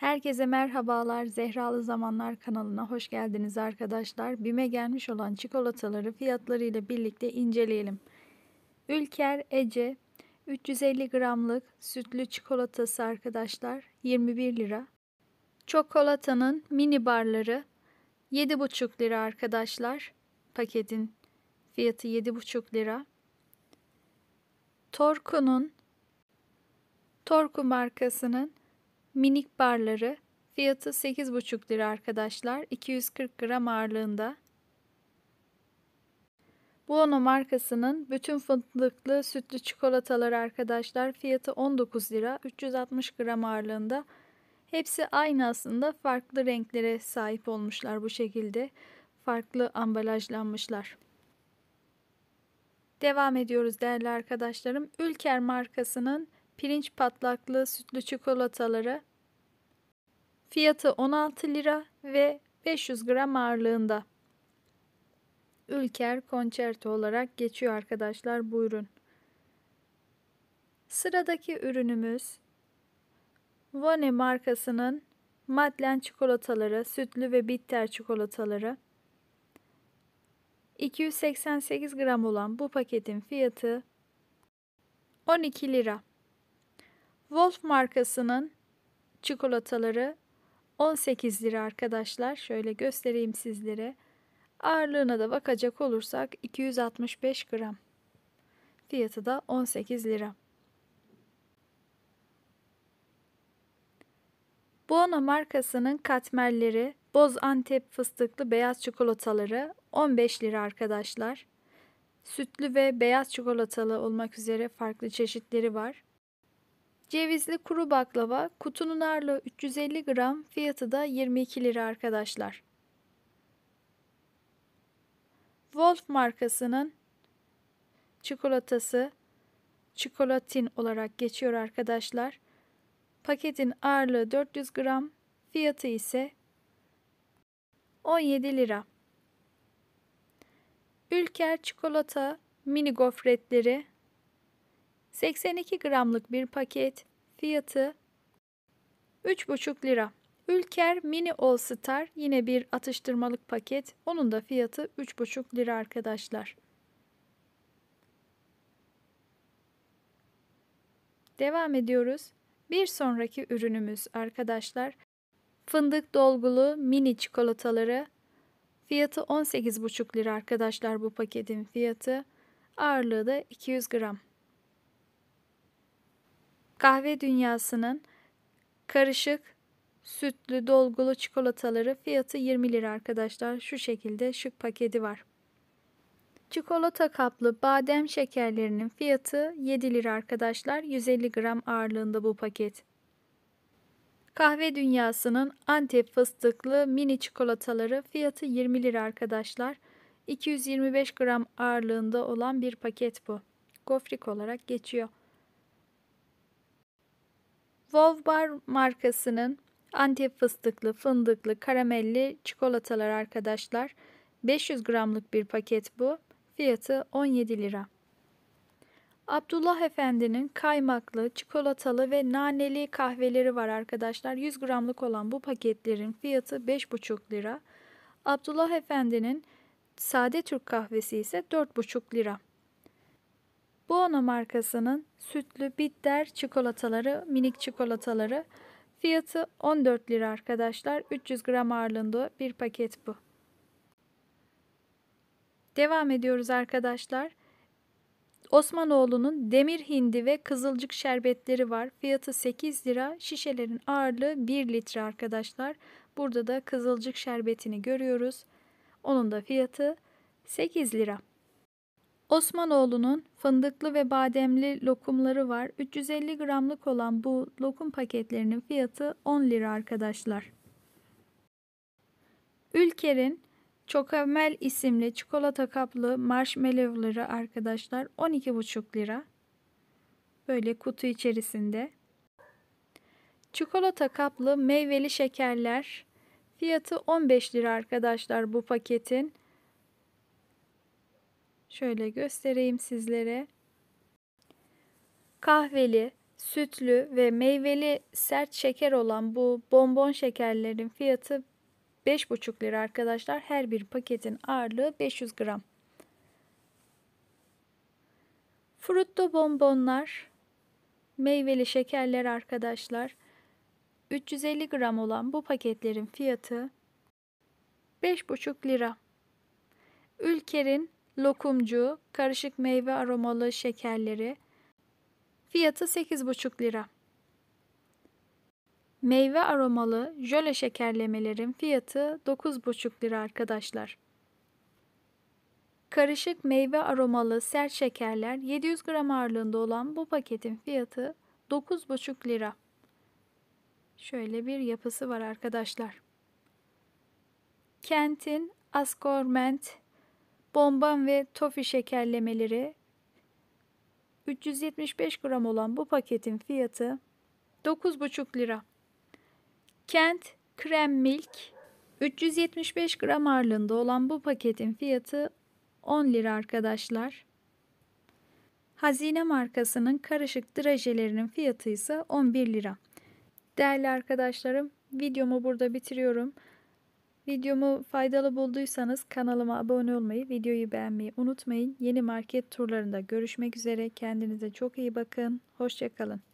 Herkese merhabalar. Zehralı Zamanlar kanalına hoş geldiniz arkadaşlar. Bime gelmiş olan çikolataları fiyatlarıyla birlikte inceleyelim. Ülker Ece 350 gramlık sütlü çikolatası arkadaşlar 21 lira. Çikolatanın mini barları 7,5 lira arkadaşlar. Paketin fiyatı 7,5 lira. Torku'nun Torku markasının Minik barları fiyatı 8,5 lira arkadaşlar. 240 gram ağırlığında. Buono markasının bütün fındıklı sütlü çikolataları arkadaşlar fiyatı 19 lira 360 gram ağırlığında. Hepsi aynı aslında farklı renklere sahip olmuşlar bu şekilde. Farklı ambalajlanmışlar. Devam ediyoruz değerli arkadaşlarım. Ülker markasının pirinç patlaklı sütlü çikolataları Fiyatı 16 lira ve 500 gram ağırlığında. Ülker konçerto olarak geçiyor arkadaşlar. Buyurun. Sıradaki ürünümüz Vone markasının Madlen çikolataları, sütlü ve bitter çikolataları. 288 gram olan bu paketin fiyatı 12 lira. Wolf markasının çikolataları 18 lira arkadaşlar. Şöyle göstereyim sizlere. Ağırlığına da bakacak olursak 265 gram. Fiyatı da 18 lira. Buono markasının katmerleri, boz antep fıstıklı beyaz çikolataları 15 lira arkadaşlar. Sütlü ve beyaz çikolatalı olmak üzere farklı çeşitleri var. Cevizli kuru baklava kutunun ağırlığı 350 gram fiyatı da 22 lira arkadaşlar. Wolf markasının çikolatası çikolatin olarak geçiyor arkadaşlar. Paketin ağırlığı 400 gram fiyatı ise 17 lira. Ülker çikolata mini gofretleri 82 gramlık bir paket fiyatı 3,5 lira. Ülker Mini All Star yine bir atıştırmalık paket. Onun da fiyatı 3,5 lira arkadaşlar. Devam ediyoruz. Bir sonraki ürünümüz arkadaşlar fındık dolgulu mini çikolataları. Fiyatı 18,5 lira arkadaşlar bu paketin fiyatı. Ağırlığı da 200 gram. Kahve dünyasının karışık sütlü dolgulu çikolataları fiyatı 20 lira arkadaşlar. Şu şekilde şık paketi var. Çikolata kaplı badem şekerlerinin fiyatı 7 lira arkadaşlar. 150 gram ağırlığında bu paket. Kahve dünyasının Antep fıstıklı mini çikolataları fiyatı 20 lira arkadaşlar. 225 gram ağırlığında olan bir paket bu. Gofrik olarak geçiyor. Vovbar markasının Antep fıstıklı, fındıklı, karamelli çikolatalar arkadaşlar. 500 gramlık bir paket bu. Fiyatı 17 lira. Abdullah Efendi'nin kaymaklı, çikolatalı ve naneli kahveleri var arkadaşlar. 100 gramlık olan bu paketlerin fiyatı 5,5 lira. Abdullah Efendi'nin sade Türk kahvesi ise 4,5 lira. Buono markasının sütlü bitter çikolataları, minik çikolataları. Fiyatı 14 lira arkadaşlar. 300 gram ağırlığında bir paket bu. Devam ediyoruz arkadaşlar. Osmanoğlu'nun demir hindi ve kızılcık şerbetleri var. Fiyatı 8 lira. Şişelerin ağırlığı 1 litre arkadaşlar. Burada da kızılcık şerbetini görüyoruz. Onun da fiyatı 8 lira. Osmanoğlu'nun fındıklı ve bademli lokumları var. 350 gramlık olan bu lokum paketlerinin fiyatı 10 lira arkadaşlar. Ülker'in Çokamel isimli çikolata kaplı marshmallowları arkadaşlar 12,5 lira. Böyle kutu içerisinde. Çikolata kaplı meyveli şekerler fiyatı 15 lira arkadaşlar bu paketin. Şöyle göstereyim sizlere. Kahveli, sütlü ve meyveli sert şeker olan bu bonbon şekerlerin fiyatı 5,5 lira arkadaşlar. Her bir paketin ağırlığı 500 gram. Frutto bonbonlar, meyveli şekerler arkadaşlar. 350 gram olan bu paketlerin fiyatı 5,5 lira. Ülker'in lokumcu, karışık meyve aromalı şekerleri. Fiyatı 8,5 lira. Meyve aromalı jöle şekerlemelerin fiyatı 9,5 lira arkadaşlar. Karışık meyve aromalı sert şekerler 700 gram ağırlığında olan bu paketin fiyatı 9,5 lira. Şöyle bir yapısı var arkadaşlar. Kent'in Ascorment Bomban ve tofi şekerlemeleri 375 gram olan bu paketin fiyatı 9,5 lira. Kent krem milk 375 gram ağırlığında olan bu paketin fiyatı 10 lira arkadaşlar. Hazine markasının karışık drajelerinin fiyatı ise 11 lira. Değerli arkadaşlarım videomu burada bitiriyorum. Videomu faydalı bulduysanız kanalıma abone olmayı, videoyu beğenmeyi unutmayın. Yeni market turlarında görüşmek üzere. Kendinize çok iyi bakın. Hoşçakalın.